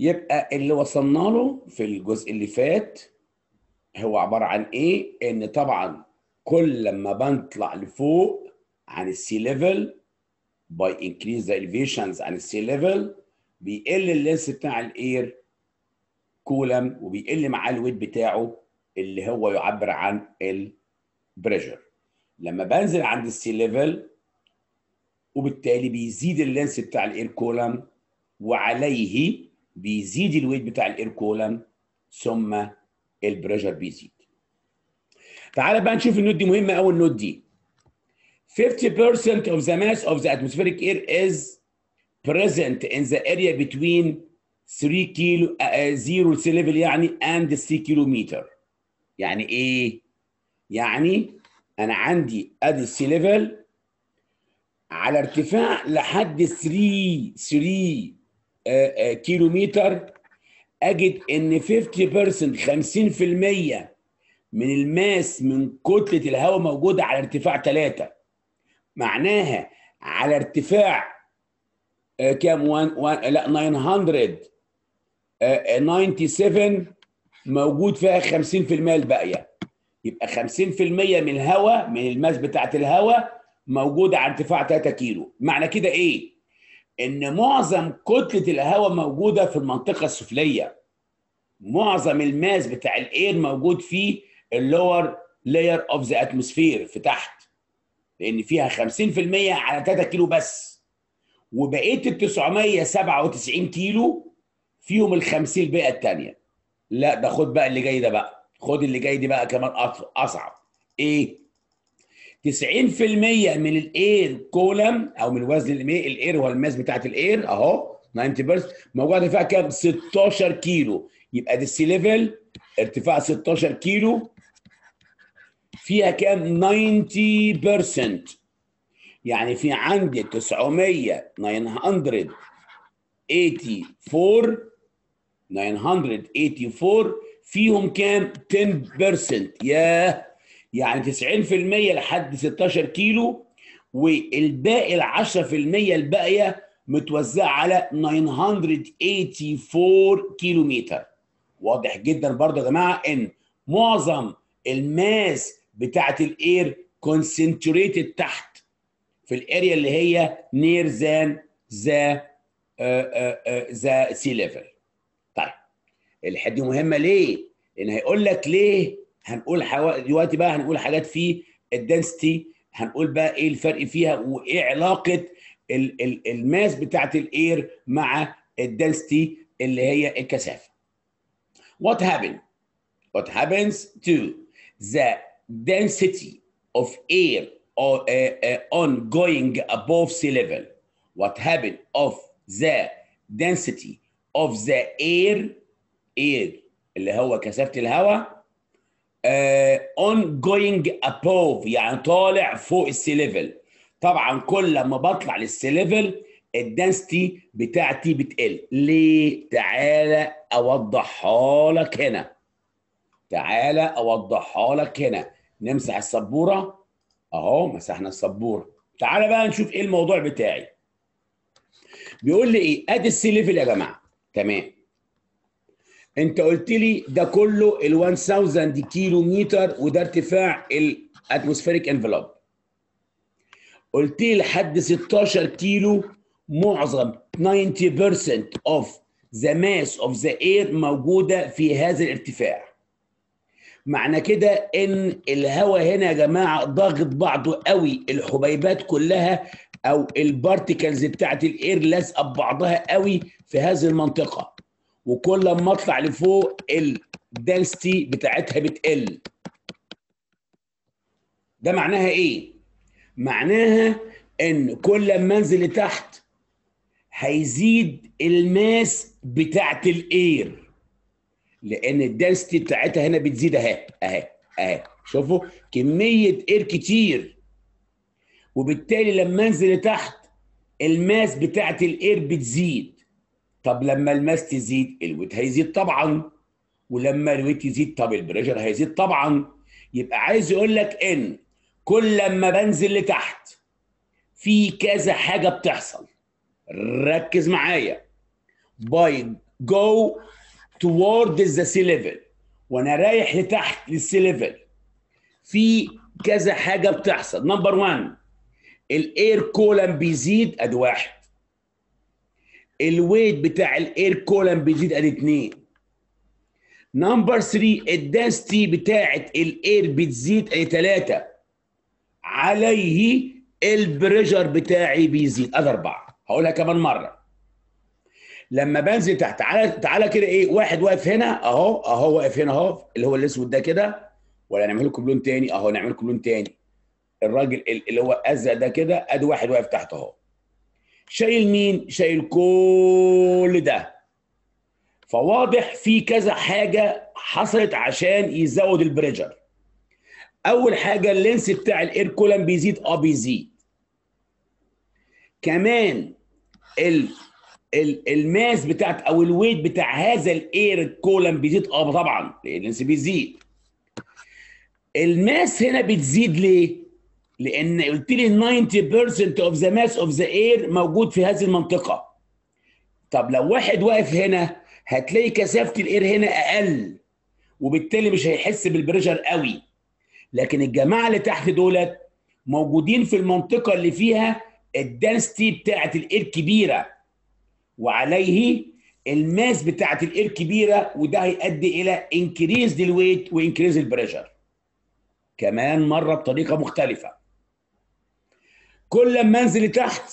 يبقى اللي وصلنا له في الجزء اللي فات هو عبارة عن إيه؟ إن طبعا كل لما بنطلع لفوق عن السي ليفل باي انكريز ذا elevations عن السي ليفل بيقل اللينس بتاع الاير كولم وبيقل معاه الويت بتاعه اللي هو يعبر عن البريشر لما بنزل عند السي ليفل وبالتالي بيزيد اللينس بتاع الاير كولم وعليه بيزيد الويت بتاع الاير كولن ثم البريشر بيزيد تعال بقى نشوف النوت دي مهمه قوي النوت دي 50% of the mass of the atmospheric air is present in the area between 3 كيلو 0 سي ليفل يعني and 3 كيلو متر يعني ايه يعني انا عندي ادي السي ليفل على ارتفاع لحد 3 3 آه، آه، كيلومتر اجد ان 50% 50% من الماس من كتله الهواء موجوده على ارتفاع 3 معناها على ارتفاع آه، كام وان وان لا 997 موجود فيها 50% الباقيه يبقى 50% من الهواء من الماس بتاعت الهواء موجوده على ارتفاع 3 كيلو معنى كده ايه ان معظم كتله الهواء موجوده في المنطقه السفليه معظم الماس بتاع الاير موجود في اللور لاير اوف ذا اتموسفير في تحت لان فيها 50% على 3 كيلو بس وبقيه ال 997 كيلو فيهم ال 50 البيئه الثانيه لا ده خد بقى اللي جاي ده بقى خد اللي جاي دي بقى كمان اصعب ايه 90% من الاير كولم او من وزن الماء الاير هو الماس بتاعت الاير اهو 90 موجود موجوده فيها كام 16 كيلو يبقى دي السي ليفل ارتفاع 16 كيلو فيها كام 90% يعني في عندي 900 984 984 فيهم كام 10% ياه يعني 90% لحد 16 كيلو والباقي ال 10% الباقيه متوزعه على 984 كيلو متر واضح جدا برضه يا جماعه ان معظم الماس بتاعه الاير كونسنتريتد تحت في الاريا اللي هي نير ذان ذا ذا سي ليفل طيب الحته دي مهمه ليه؟ لان هيقول لك ليه هنقول حوا... دلوقتي بقى هنقول حاجات في الدنسيتي هنقول بقى ايه الفرق فيها وايه علاقه ال... ال... الماس بتاعه الاير مع الدنسيتي اللي هي الكثافه what happened what happens to the density of air uh, uh, uh, on going above sea level what happened of the density of the air air اللي هو كثافه الهواء اون جوينج ابوف يعني طالع فوق السي ليفل طبعا كل لما بطلع للسي ليفل الدنستي بتاعتي بتقل ليه تعالى اوضحها لك هنا تعالى اوضحها لك هنا نمسح السبوره اهو مسحنا السبوره تعالى بقى نشوف ايه الموضوع بتاعي بيقول لي ايه ادي السي ليفل يا جماعه تمام انت قلت لي ده كله ال 1000 كيلو متر وده ارتفاع الاتموسفيريك انفلوب قلت لي لحد 16 كيلو معظم 90% of the mass of the air موجوده في هذا الارتفاع معنى كده ان الهواء هنا يا جماعه ضاغط بعضه قوي الحبيبات كلها او البارتيكلز بتاعت الاير لازقه ببعضها قوي في هذه المنطقه وكل ما اطلع لفوق الدنستي بتاعتها بتقل ده معناها ايه معناها ان كل ما انزل لتحت هيزيد الماس بتاعت الاير لان الدنستي بتاعتها هنا بتزيد اهي اهي اهي شوفوا كميه اير كتير وبالتالي لما انزل لتحت الماس بتاعت الاير بتزيد طب لما الماس تزيد الويت هيزيد طبعا ولما الويت يزيد طب البريشر هيزيد طبعا يبقى عايز يقول لك ان كل لما بنزل لتحت في كذا حاجه بتحصل ركز معايا باي جو توورد ذا سي ليفل وانا رايح لتحت للسي ليفل في كذا حاجه بتحصل نمبر 1 الاير كولم بيزيد ادي واحد الويت بتاع الاير كولن بيزيد ادي 2 نمبر 3 الدنسيتي بتاعه الاير بتزيد ادي 3 عليه البريشر بتاعي بيزيد ادي 4 هقولها كمان مره لما بنزل تحت تعالى تعالى كده ايه واحد واقف هنا اهو اهو واقف هنا اهو اللي هو الاسود ده كده ولا نعمل لكم لون تاني اهو نعمل لكم لون تاني الراجل اللي هو ازرق ده كده ادي واحد واقف تحت اهو شايل مين؟ شايل كل ده فواضح في كذا حاجة حصلت عشان يزود البريجر أول حاجة اللينس بتاع الاير كولن بيزيد اه بيزيد كمان ال الماس بتاعت او الويت بتاع هذا الاير كولن بيزيد اه طبعا اللينس بيزيد الماس هنا بتزيد ليه؟ لان قلت لي 90% of the mass of the air موجود في هذه المنطقه طب لو واحد واقف هنا هتلاقي كثافه الاير هنا اقل وبالتالي مش هيحس بالبريشر قوي لكن الجماعه اللي تحت دولت موجودين في المنطقه اللي فيها الدنستي بتاعه الاير كبيره وعليه الماس بتاعه الاير كبيره وده هيؤدي الى انكريز للويت وانكريز البريشر كمان مره بطريقه مختلفه كل ما انزل لتحت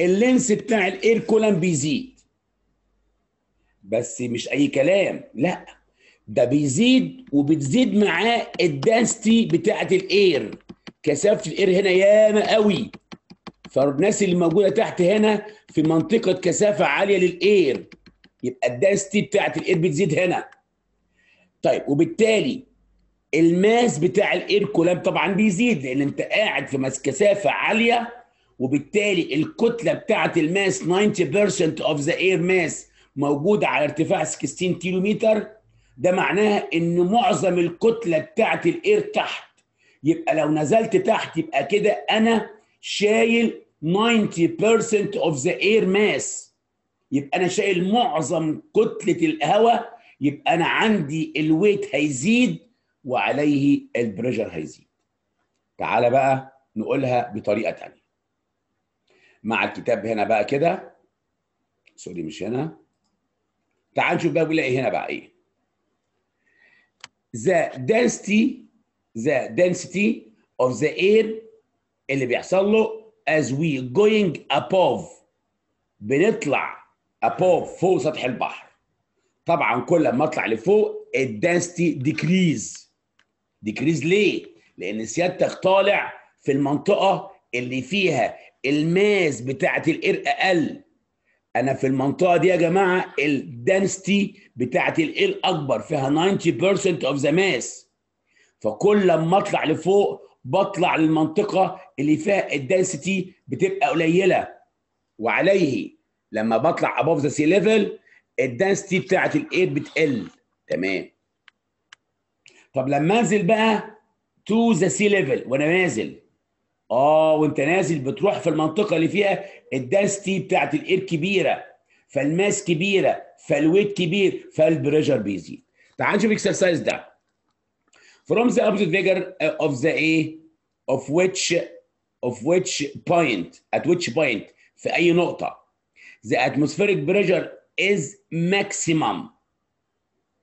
اللينس بتاع الاير كولن بيزيد بس مش اي كلام لا ده بيزيد وبتزيد معاه الدنستي بتاعه الاير كثافه الاير هنا ياما قوي فالناس اللي موجوده تحت هنا في منطقه كثافه عاليه للاير يبقى الدنستي بتاعه الاير بتزيد هنا طيب وبالتالي الماس بتاع الاير كولاب طبعا بيزيد لان انت قاعد في ماس كثافه عاليه وبالتالي الكتله بتاعه الماس 90% اوف ذا اير ماس موجوده على ارتفاع 16 كيلو متر ده معناها ان معظم الكتله بتاعه الاير تحت يبقى لو نزلت تحت يبقى كده انا شايل 90% اوف ذا اير ماس يبقى انا شايل معظم كتله الهواء يبقى انا عندي الويت هيزيد وعليه البريشر هيزيد تعال بقى نقولها بطريقه ثانيه مع الكتاب هنا بقى كده سوري مش هنا تعال نشوف بقى بيقول إيه هنا بقى ايه the density the density of the air اللي بيحصل له as we going above بنطلع above فوق سطح البحر طبعا كل ما اطلع لفوق الدنسيتي ديكريز ديكريز ليه؟ لان سيادتك طالع في المنطقه اللي فيها الماس بتاعه الاير اقل انا في المنطقه دي يا جماعه الدنستي بتاعه الاير اكبر فيها 90% اوف ذا ماس فكل لما اطلع لفوق بطلع للمنطقه اللي فيها الدنستي بتبقى قليله وعليه لما بطلع ابوف ذا سي ليفل الدنستي بتاعه الاير بتقل تمام طب لما انزل بقى تو ذا سي ليفل وانا نازل اه وانت نازل بتروح في المنطقه اللي فيها الدنستي بتاعت الاير كبيره فالماس كبيره فالويت كبير فالبريشر بيزيد تعال نشوف الاكسرسايز ده from the absolute فيجر of the a of which of which point at which point في اي نقطه the atmospheric pressure is maximum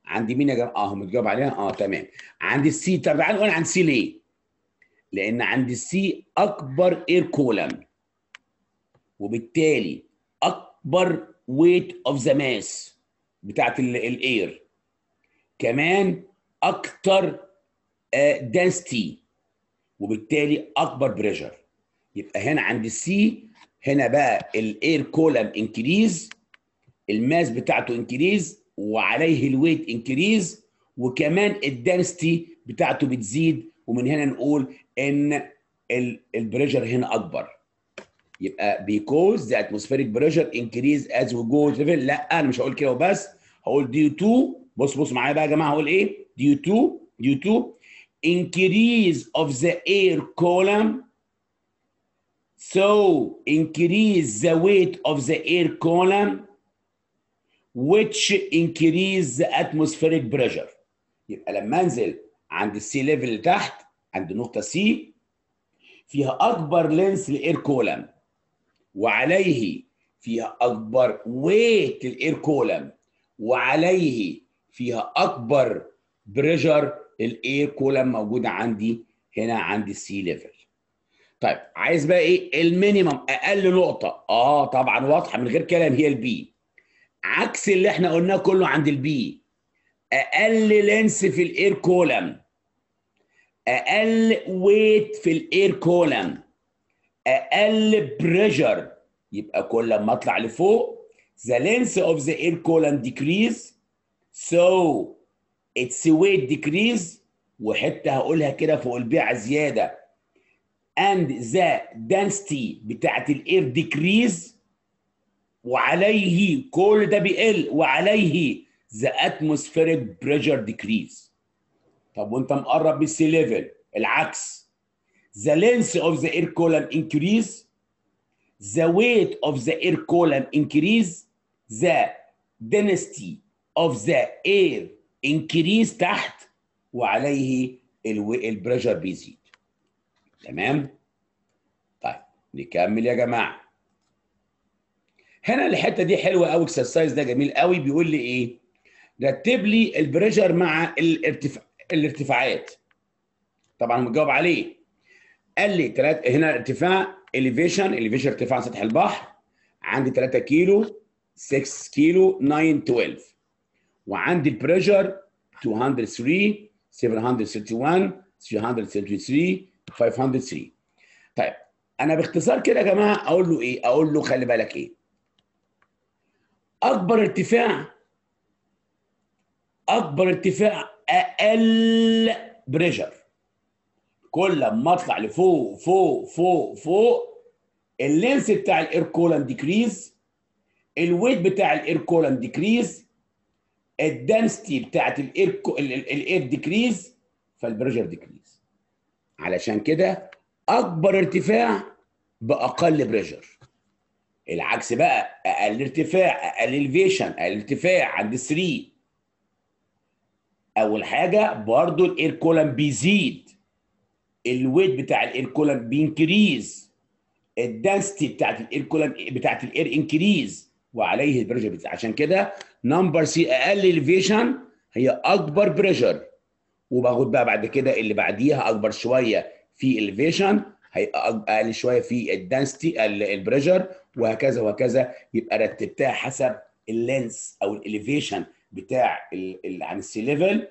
عند مين جماعة؟ اه متجاوب عليها اه تمام عند السي طب تعالى نقول عن سي ليه لان عند السي اكبر اير كولم وبالتالي اكبر ويت اوف ذا ماس بتاعت الاير كمان اكتر دنستي آه، وبالتالي اكبر بريشر يبقى هنا عند السي هنا بقى الاير كولم انكريز الماس بتاعته انكريز وعليه الويت انكريز وكمان الدنستي بتاعته بتزيد ومن هنا نقول ان البريشر هنا اكبر يبقى بيكوز ذا اتموسفيريك بريشر انكريز از وي جو ليفل لا انا مش هقول كده وبس هقول ديو تو بص بص معايا بقى يا جماعه هقول ايه ديو تو ديو تو increase of the air column so increase the weight of the air column which increase the atmospheric pressure يبقى لما انزل عند السي ليفل اللي تحت عند نقطه سي فيها اكبر لينس للاير كولم وعليه فيها اكبر ويت للاير كولم وعليه فيها اكبر بريشر الاير كولم موجوده عندي هنا عند السي ليفل طيب عايز بقى ايه المينيمم اقل نقطه اه طبعا واضحه من غير كلام هي البي عكس اللي احنا قلناه كله عند البي اقل لينس في الاير كولم اقل ويت في الاير كولم اقل بريشر يبقى كل ما اطلع لفوق the length of the air كولم decrease so its weight decrease وحته هقولها كده فوق البيعه زياده and the density بتاعت الاير decrease وعليه كل ده بيقل وعليه ذا اتموسفيريك بريشر ديكريز طب وانت مقرب من السي ليفل العكس ذا لينس اوف ذا اير كولم انكريز ذا ويت اوف ذا اير كولم انكريز ذا density of the air increase تحت وعليه البريشر بيزيد تمام طيب نكمل يا جماعه هنا الحته دي حلوه قوي اكسرسايز ده جميل قوي بيقول لي ايه رتب لي البريشر مع الارتفاع الارتفاعات طبعا متجاوب عليه قال لي تلات هنا ارتفاع اليفيشن اليفيشن ارتفاع سطح البحر عندي 3 كيلو 6 كيلو 9 12 وعندي البريشر 203 731 333 503 طيب انا باختصار كده يا جماعه اقول له ايه اقول له خلي بالك ايه اكبر ارتفاع اكبر ارتفاع اقل بريشر كل ما اطلع لفوق فوق فوق فوق اللينس بتاع الاير كولن ديكريز الويت بتاع الاير كولن ديكريز الدنستي بتاعت الاير الاير ديكريز فالبريشر ديكريز علشان كده اكبر ارتفاع باقل بريشر العكس بقى اقل ارتفاع اقل الفيشن اقل ارتفاع عند 3 اول حاجه برضو الاير كولم بيزيد الويت بتاع الاير كولم بينكريز الدنسيتي بتاعت الاير كولم بتاعت الاير انكريز وعليه البريشر عشان كده نمبر سي اقل الفيشن هي اكبر بريشر وباخد بقى بعد كده اللي بعديها اكبر شويه في الفيشن هيبقى اقل شويه في الدنستي البريشر وهكذا وهكذا يبقى رتبتها حسب اللينس او الاليفيشن بتاع عن السي ليفل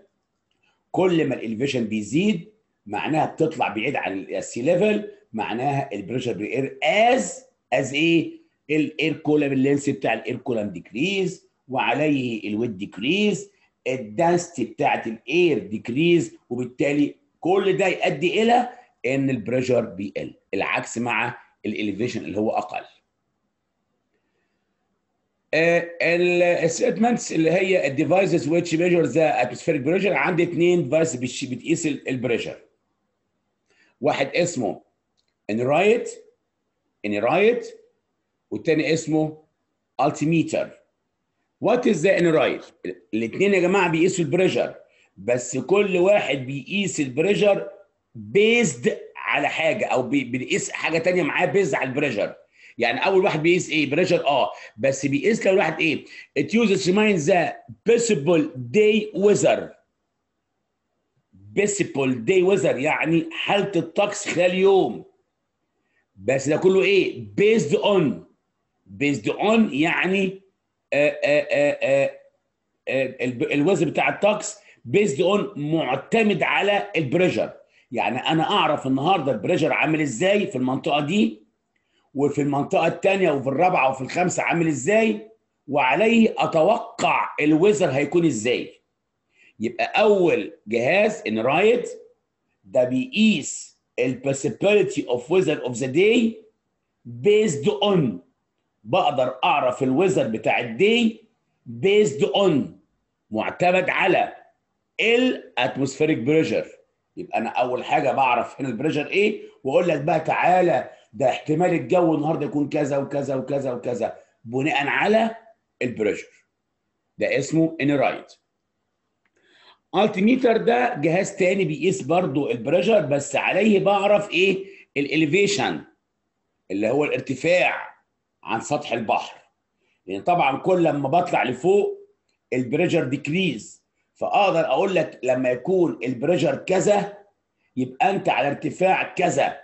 كل ما الاليفيشن بيزيد معناها بتطلع بعيد عن السي ليفل معناها البريشر بيقر از از ايه الاير كولم اللينس بتاع الاير كولم ديكريز وعليه الويت ديكريز الدنستي بتاعت الاير ديكريز وبالتالي كل ده يؤدي الى ان البريشر بيقل العكس مع الاليفيشن اللي هو اقل آه، الستمنتس اللي هي الديفايسز ويتش ميجر ذا atmospheric بريشر عندي اثنين ديفايس بتقيس البريشر واحد اسمه انرايت انرايت والثاني اسمه التيميتر وات از ذا انرايت الاثنين يا جماعه بيقيسوا البريشر بس كل واحد بيقيس البريشر بيزد على حاجه او بنقيس حاجه تانية معاه بيزد على البريشر يعني اول واحد بيقيس ايه بريشر اه بس بيقيس لو واحد ايه ات يوز reminds ذا بيسبل داي ويذر بيسبل داي ويذر يعني حاله الطقس خلال يوم بس ده كله ايه بيزد اون بيزد اون يعني آه، آه، آه، الوزن بتاع الطقس بيزد اون معتمد على البريشر يعني انا اعرف النهارده البريشر عامل ازاي في المنطقه دي وفي المنطقه الثانيه وفي الرابعه وفي الخامسه عامل ازاي وعليه اتوقع الوزر هيكون ازاي يبقى اول جهاز ان رايد ده بيقيس البوسيبيليتي اوف ويزر اوف ذا داي بيزد اون بقدر اعرف الويزر بتاع الداي بيزد اون معتمد على الاتموسفيريك بريشر يبقى انا اول حاجه بعرف هنا البريشر ايه واقول لك بقى تعالى ده احتمال الجو النهارده يكون كذا وكذا وكذا وكذا بناء على البريشر ده اسمه انرايت التيميتر ده جهاز تاني بيقيس برضو البريشر بس عليه بعرف ايه الاليفيشن اللي هو الارتفاع عن سطح البحر لان يعني طبعا كل لما بطلع لفوق البريشر ديكريز فاقدر اقول لك لما يكون البريشر كذا يبقى انت على ارتفاع كذا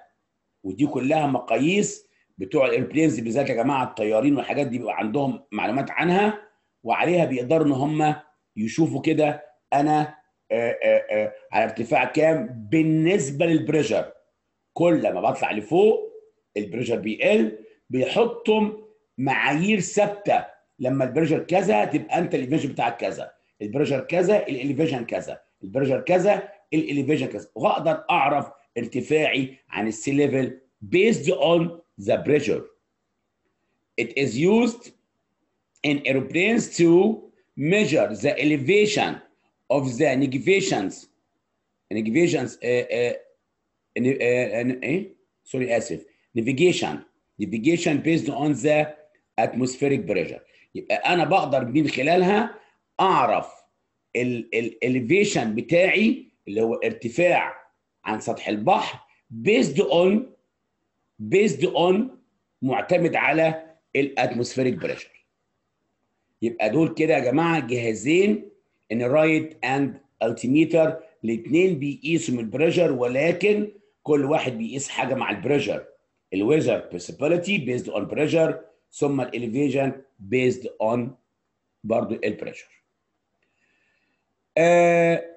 ودي كلها مقاييس بتوع الايربلينز بالذات يا جماعه الطيارين والحاجات دي بيبقى عندهم معلومات عنها وعليها بيقدروا ان هم يشوفوا كده انا آآ آه، آآ آه، آه، على ارتفاع كام بالنسبه للبريشر كل ما بطلع لفوق البريشر بيقل بيحطهم معايير ثابته لما البريشر كذا تبقى انت الانفيجن بتاعك كذا البريشر كذا الاليفيشن كذا البريشر كذا الاليفيشن كذا وهقدر اعرف ارتفاعي عن السي ليفل based on the pressure it is used in airplanes to measure the elevation of the negations negations uh, uh, uh, uh, uh, sorry اسف navigation navigation based on the atmospheric pressure يبقى انا بقدر من خلالها اعرف الاليفيشن بتاعي اللي هو ارتفاع عن سطح البحر بيزد اون بيزد اون معتمد على الاتموسفيريك بريشر يبقى دول كده يا جماعه جهازين ان رايت اند التيميتر الاثنين بيقيسوا من البريشر ولكن كل واحد بيقيس حاجه مع البريشر الويزر بيسبيليتي بيزد اون بريشر ثم الاليفيشن بيزد اون برضه البريشر 呃。